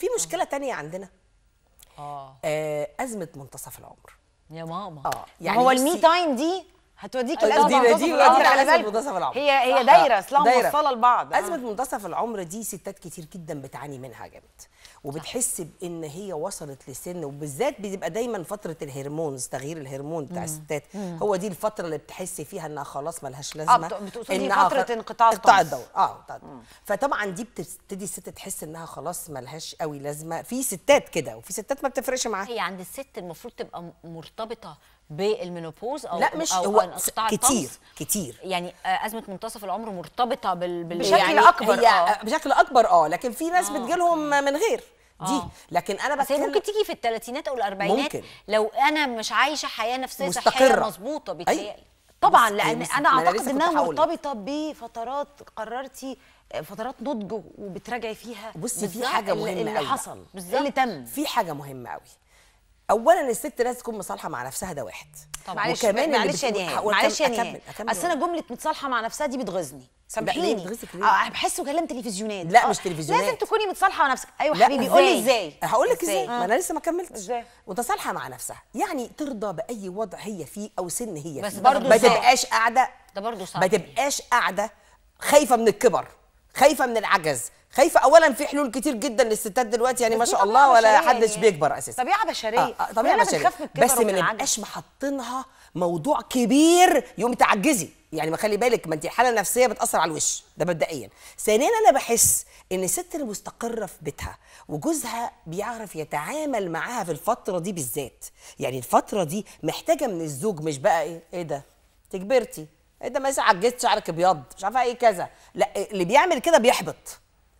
في مشكله تانية عندنا آه. اه ازمه منتصف العمر يا ماما اه يعني هو المي تايم دي هتوديك الازمه آه، دي دي دي على بالك منتصف العمر هي هي دايره اصلها موصله لبعض ازمه منتصف العمر دي ستات كتير جدا بتعاني منها جامد وبتحس بان هي وصلت لسن وبالذات بتبقى دايما فتره الهرمونز تغيير الهرمون بتاع الستات هو دي الفتره اللي بتحس فيها انها خلاص ملهاش آه، لازمه اه بتقصدي فتره انقطاع انقطاع الدور اه فطبعا دي بتبتدي الست تحس انها خلاص ملهاش قوي لازمه في ستات كده وفي ستات ما بتفرقش معاها هي عند الست المفروض تبقى مرتبطه بالمينوبوز او لا مش أو هو على قطاع كتير الطمس كتير يعني آه، ازمه منتصف العمر مرتبطه بال, بال... بشكل يعني اكبر آه. بشكل اكبر اه لكن في ناس آه. بتجيلهم من غير دي آه. لكن انا بس هي ممكن تيجي في الثلاثينات او الاربعينات ممكن. لو انا مش عايشه حياه نفسيه مستقرة. صحيه مظبوطه بتهيألي طبعا لان انا اعتقد انها مرتبطه بفترات قررتي آه، فترات نضج وبتراجعي فيها بصي في حاجه مهمه اللي قوي حصل اللي تم في حاجه مهمه قوي اولا الست لازم تكون مصالحه مع نفسها ده واحد طبعا معلش وكمان معلش يا معلش يا اصل انا جمله متصالحه مع نفسها دي بتغيظني سامحيني إيه؟ آه، بحس كلام تلفزيونات لا مش تلفزيونات لازم تكوني متصالحه مع نفسك ايوه حبيبي قولي ازاي هقول لك ازاي ما انا لسه ما كملتش ازاي متصالحه مع نفسها يعني ترضى باي وضع هي فيه او سن هي فيه بس برضه ما تبقاش قاعده ده برضه صعب ما تبقاش قاعده خايفه من الكبر خايفه من العجز خايفه اولا في حلول كتير جدا للستات دلوقتي يعني ما شاء الله ولا حدش يعني بيكبر اساسا طبيعه بشريه آه, آه، طبيعه بشريه بس ما نبقاش محطينها موضوع كبير يوم تعجزي يعني ما خلي بالك ما انت الحاله النفسيه بتاثر على الوش ده مبدئيا ثانيا انا بحس ان الست المستقره في بيتها وجوزها بيعرف يتعامل معاها في الفتره دي بالذات يعني الفتره دي محتاجه من الزوج مش بقى ايه ايه ده تكبرتي ايه ده ما عجزت شعرك ابيض مش عارفه ايه كذا لا اللي بيعمل كده بيحبط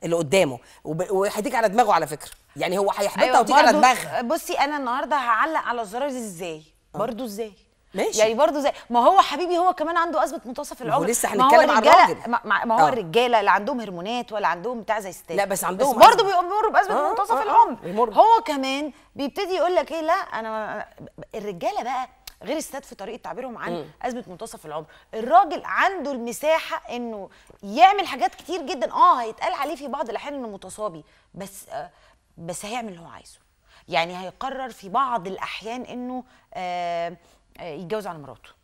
اللي قدامه وهتيجي على دماغه على فكره يعني هو هيحبطها أيوة وتيجي على دماغه بصي انا النهارده هعلق على الزرار ازاي آه. برضه ازاي ماشي يعني برضه زي ما هو حبيبي هو كمان عنده ازمه منتصف العمر لسه هنتكلم على الراجل ما هو الرجاله لا آه. عندهم هرمونات ولا عندهم بتاع زي ستات لا بس عندهم بس برضه بيمروا بازمه آه منتصف آه،, آه العمر آه هو كمان بيبتدي يقول لك ايه لا انا الرجاله بقى غير الستات في طريقه تعبيرهم عن م. ازمه منتصف العمر الراجل عنده المساحه انه يعمل حاجات كتير جدا اه هيتقال عليه في بعض الاحيان انه متصابي بس آه بس هيعمل اللي هو عايزه يعني هيقرر في بعض الاحيان انه آه, آه، يتجوز على مراته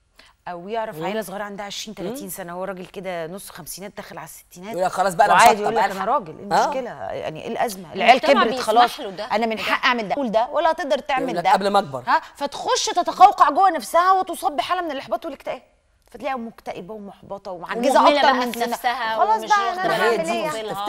او يعرف عيله صغيره عندها 20 30 سنه هو راجل كده نص خمسينات داخل على الستينات يقول خلاص بقى انا وعادي يقول لك انا راجل ايه آه. المشكله آه. يعني ايه الازمه العيال كبرت خلاص انا من حق اعمل ده قول ده ولا هتقدر تعمل ده قبل ما اكبر ها فتخش تتقوقع جوه نفسها وتصاب بحاله من الاحباط والاكتئاب فتلاقيها مكتئبه ومحبطه ومعجزه اكتر من نفسها خلاص بقى انا هعمل ايه